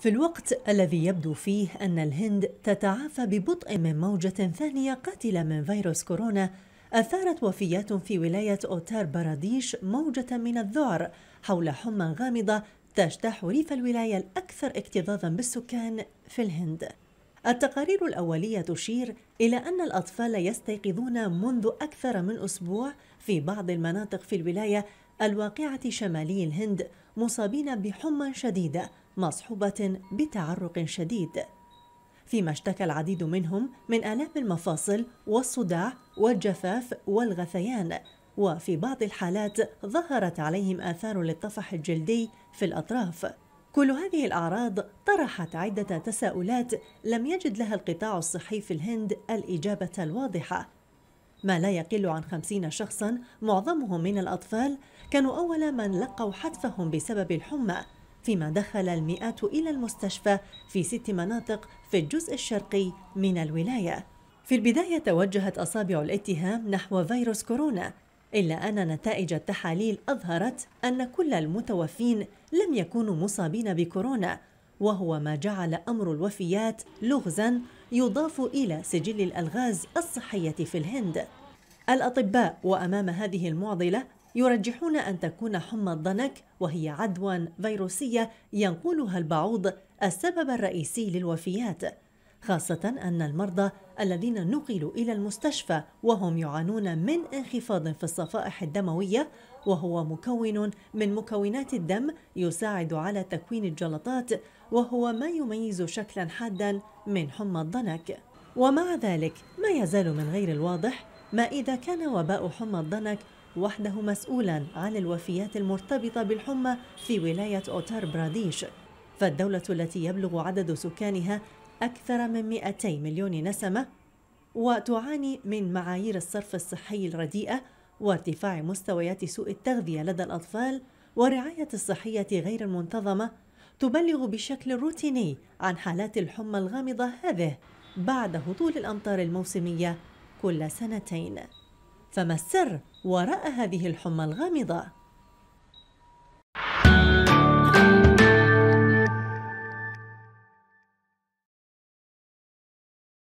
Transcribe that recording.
في الوقت الذي يبدو فيه أن الهند تتعافى ببطء من موجة ثانية قاتلة من فيروس كورونا أثارت وفيات في ولاية أوتار باراديش موجة من الذعر حول حمى غامضة تجتاح ريف الولاية الأكثر اكتظاظا بالسكان في الهند التقارير الأولية تشير إلى أن الأطفال يستيقظون منذ أكثر من أسبوع في بعض المناطق في الولاية الواقعة شمالي الهند مصابين بحمى شديدة مصحوبة بتعرق شديد فيما اشتكى العديد منهم من آلام المفاصل والصداع والجفاف والغثيان وفي بعض الحالات ظهرت عليهم آثار للطفح الجلدي في الأطراف كل هذه الأعراض طرحت عدة تساؤلات لم يجد لها القطاع الصحي في الهند الإجابة الواضحة ما لا يقل عن خمسين شخصا معظمهم من الأطفال كانوا أول من لقوا حتفهم بسبب الحمى فيما دخل المئات إلى المستشفى في ست مناطق في الجزء الشرقي من الولاية في البداية توجهت أصابع الاتهام نحو فيروس كورونا إلا أن نتائج التحاليل أظهرت أن كل المتوفين لم يكونوا مصابين بكورونا وهو ما جعل أمر الوفيات لغزاً يضاف إلى سجل الألغاز الصحية في الهند الأطباء وأمام هذه المعضلة يرجحون أن تكون حمى الضنك وهي عدوى فيروسية ينقلها البعوض السبب الرئيسي للوفيات خاصة أن المرضى الذين نقلوا إلى المستشفى وهم يعانون من انخفاض في الصفائح الدموية وهو مكون من مكونات الدم يساعد على تكوين الجلطات وهو ما يميز شكلا حادا من حمى الضنك ومع ذلك ما يزال من غير الواضح ما إذا كان وباء حمى الضنك وحده مسؤولا عن الوفيات المرتبطة بالحمى في ولاية أوتار براديش فالدولة التي يبلغ عدد سكانها أكثر من 200 مليون نسمة وتعاني من معايير الصرف الصحي الرديئة وارتفاع مستويات سوء التغذية لدى الأطفال والرعاية الصحية غير المنتظمة تبلغ بشكل روتيني عن حالات الحمى الغامضة هذه بعد هطول الأمطار الموسمية كل سنتين فما السر وراء هذه الحمى الغامضه